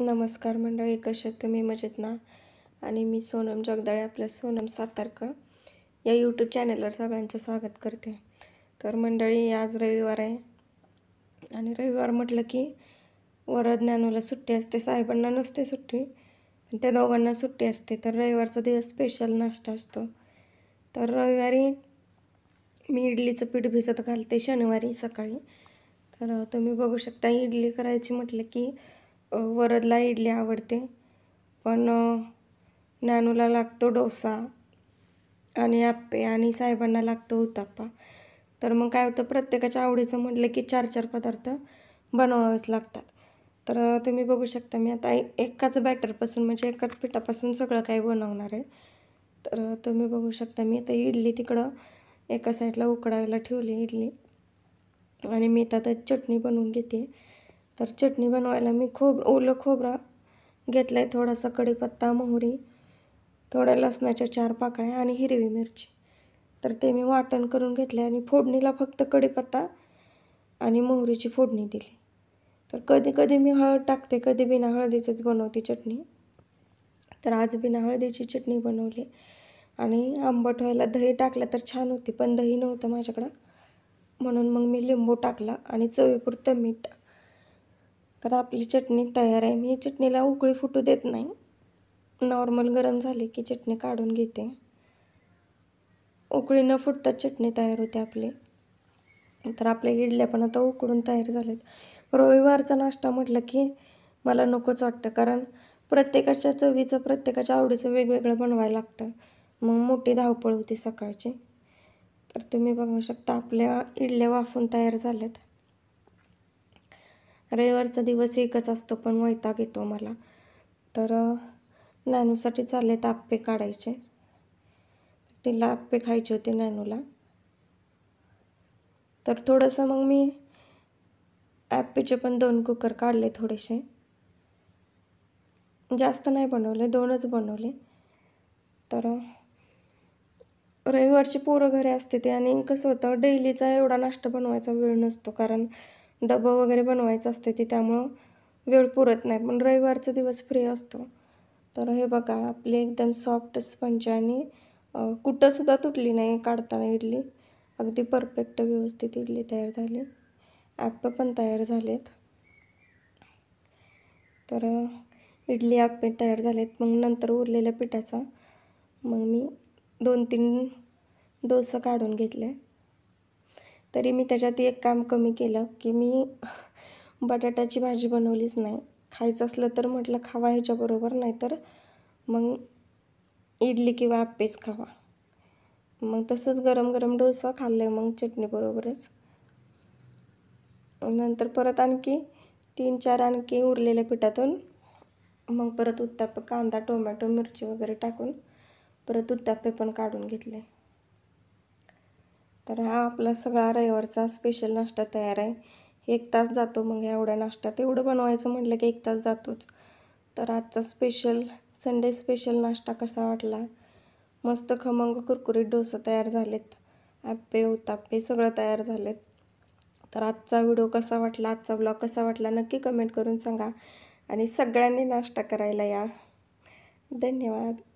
नमस्कार मंडळी कशात तुम्ही मजेत ना आणि मी सोनम जगदाळे आपलं सोनम सातारकर या यूट्यूब चॅनलवर सगळ्यांचं स्वागत करते तर मंडळी आज रविवार आहे आणि रविवार म्हटलं की वरद ज्ञानूला सुट्टी असते साहेबांना नसते सुट्टी त्या दोघांना सुट्टी असते तर रविवारचा दिवस स्पेशल नाश्ता असतो तर रविवारी मी इडलीचं पीठ भिजत घालते शनिवारी सकाळी तर तुम्ही बघू शकता इडली करायची म्हटलं की वरदला इडली आवडते पण नानूला लागतो डोसा आणि आप्पे आणि साहेबांना लागतो उताप्पा तर मग काय होतं प्रत्येकाच्या आवडीचं म्हटलं की चार चार पदार्थ बनवावेच लागतात तर तुम्ही बघू शकता मी आता एकाच बॅटरपासून म्हणजे एकाच पिठापासून सगळं काही बनवणार आहे तर तुम्ही बघू शकता मी आता इडली तिकडं एका साईडला उकडायला ठेवली इडली आणि मी आता चटणी बनवून घेते तर चटणी बनवायला मी खोब ओलं खोबरा घेतला आहे थोडासा कढीपत्ता मोहरी थोड्या लसणाच्या चार पाकळ्या आणि हिरवी मिरची तर ते मी वाटण करून घेतले आणि फोडणीला फक्त कढीपत्ता आणि मोहरीची फोडणी दिली तर कधी कधी मी हळद टाकते कधी बिना हळदीचीच बनवते चटणी तर आज बिना हळदीची चटणी बनवली आणि आंबट व्हायला दही टाकलं तर छान होती पण दही नव्हतं माझ्याकडं म्हणून मग मी लिंबू टाकला आणि चवीपुरतं मीठ तर आपली चटणी तयार आहे मी चटणीला उकळी फुटू देत नाही नॉर्मल गरम झाली की चटणी काढून घेते उकळी न फुटता चटणी तयार होते आपली तर आपल्या इडल्या पण आता उकडून तयार झालेत रविवारचा नाश्ता म्हटलं की मला नकोच वाटतं कारण प्रत्येकाच्या चवीचं प्रत्येकाच्या आवडीचं वेगवेगळं बनवायला लागतं मग मोठी धावपळ होती सकाळची तर तुम्ही बघू शकता आपल्या इडल्या वाफून तयार झाल्यात रविवारचा दिवस एकच असतो पण वैताग येतो मला तर नॅनूसाठी चालले तर आप्पे काढायचे तिला आप्पे खायचे होते नॅनूला तर थोडंसं मग मी ॲप्पेचे पण दोन कुकर काढले थोडेसे जास्त नाही बनवले दोनच बनवले तर रविवारची पोरं घरी असते ते आणि कसं होतं डेलीचा एवढा नाश्ता बनवायचा वेळ नसतो कारण डबा वगैरे बनवायचा असते ती त्यामुळं वेळ पुरत नाही पण रविवारचा दिवस फ्री असतो तर हे बघा आपले एकदम सॉफ्ट स्पंज आणि कुठंसुद्धा तुटली नाही काढताना इडली अगदी परफेक्ट व्यवस्थित इडली तयार झाली ॲप्पं पण तयार झालेत तर इडली आप्पे तयार झालेत मग नंतर उरलेल्या पिठाचा मग मी दोन तीन डोसं काढून घेतले तरी मी त्याच्यात एक काम कमी केलं की मी बटाट्याची भाजी बनवलीच नाही खायचं असलं तर म्हटलं खावा ह्याच्याबरोबर तर मग इडली किंवा आप्पेच खावा मग तसंच गरम गरम डोसा खाल्लं आहे मग चटणीबरोबरच नंतर परत आणखी तीन चार आणखी उरलेल्या पिठातून मग परत उत्ताप कांदा टोमॅटो मिरची वगैरे टाकून परत उत्तापे पण काढून घेतले तर हा आपला सगळा रविवारचा स्पेशल नाश्ता तयार आहे एक तास जातो मग एवढा नाश्ता तेवढं बनवायचं म्हटलं की एक तास जातोच तर आजचा स्पेशल संडे स्पेशल नाश्ता कसा वाटला मस्त खमंग कुरकुरीत डोसा तयार झालेत आप्पे उताप्पे सगळं तयार झालेत तर आजचा व्हिडिओ कसा वाटला आजचा ब्लॉग कसा वाटला नक्की कमेंट करून सांगा आणि सगळ्यांनी नाश्ता करायला या धन्यवाद